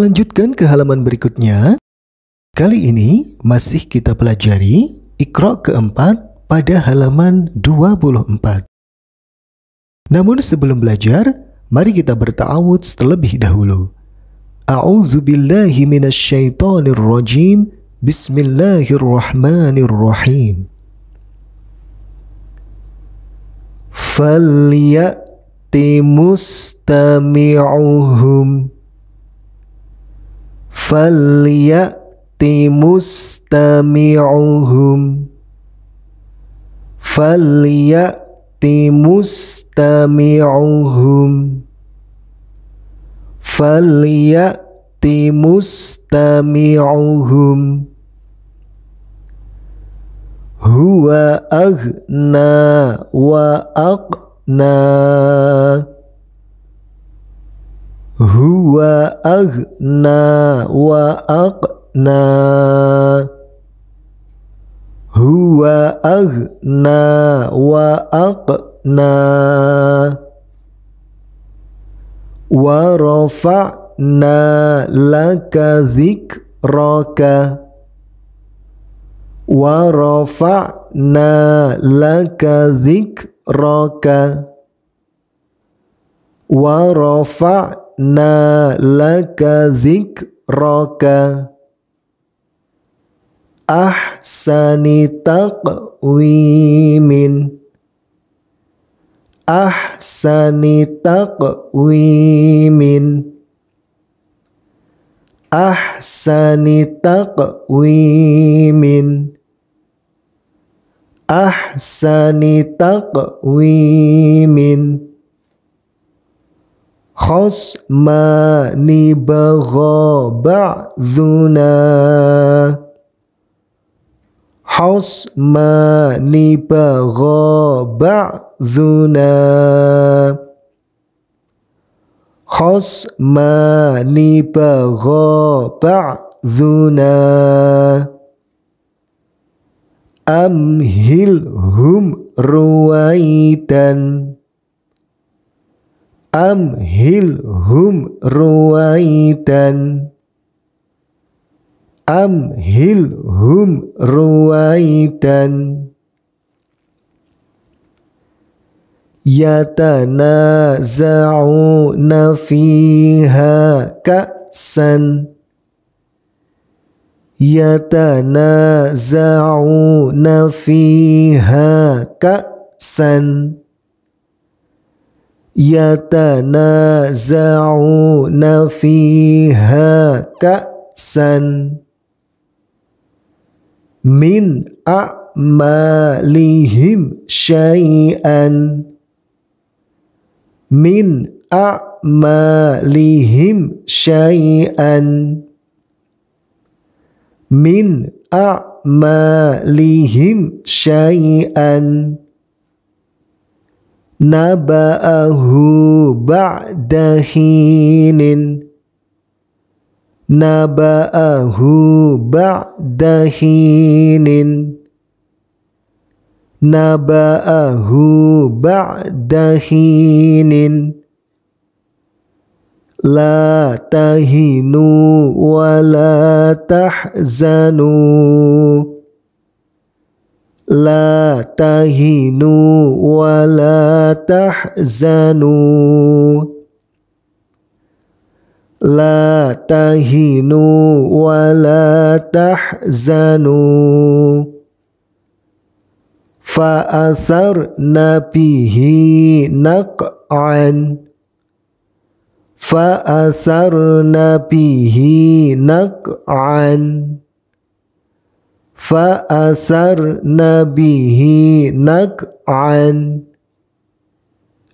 lanjutkan ke halaman berikutnya. Kali ini masih kita pelajari Iqra keempat pada halaman 24. Namun sebelum belajar, mari kita bertawud terlebih dahulu. A'udzu billahi minasyaitonir rajim. Bismillahirrahmanirrahim. Falyati mustami'uhum falyati mustami'uhum falyati mustami'uhum falyati mustami'uhum huwa aghna wa aqna هو أغنى وأقنى هو أغنى وأقنى ورفعنا لك ذكرك ورفعنا لك ذكرك ورفعنا laka zikraka ahsani taqwimin ahsani taqwimin ahsani taqwimin ahsani taqwimin khosmani bagha ba'dhuna khosmani bagha ba'dhuna khosmani bagha ba'dhuna hum ruwaitan أمهلهم رويدا أمهلهم رويدا يتنازعون فيها كأسا يتنازعون فيها كأسا يتنازعون فيها كأسا من أعمالهم شيئا من أعمالهم شيئا من أعمالهم شيئا نبأه بعد حين نبأه بعد حين نبأه بعد حين لا تهنوا ولا تحزنوا لا تهنوا ولا تحزنوا لا تهنوا ولا تحزنوا فأثرنا به نقعا فأثرنا به نقعا fa'asarna bihi nak'an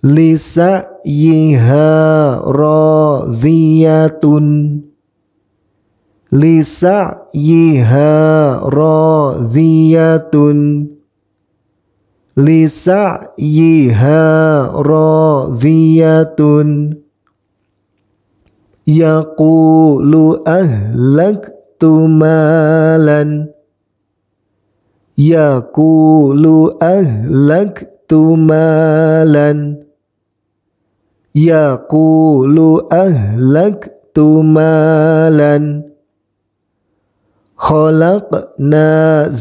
Lisa radhiyatun lisa'iha Lisa lisa'iha radhiyatun yaqulu ahlaktu malan Yaqulu ahlaktu malan Yaqulu ahlaktu malan Khalaqna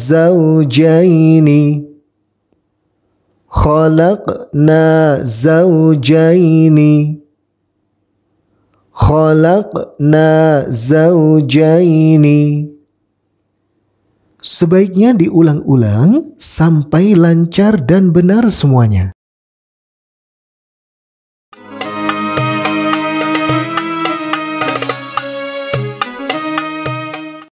zawjaini Khalaqna zawjaini Khalaqna zawjaini Sebaiknya diulang-ulang sampai lancar dan benar semuanya.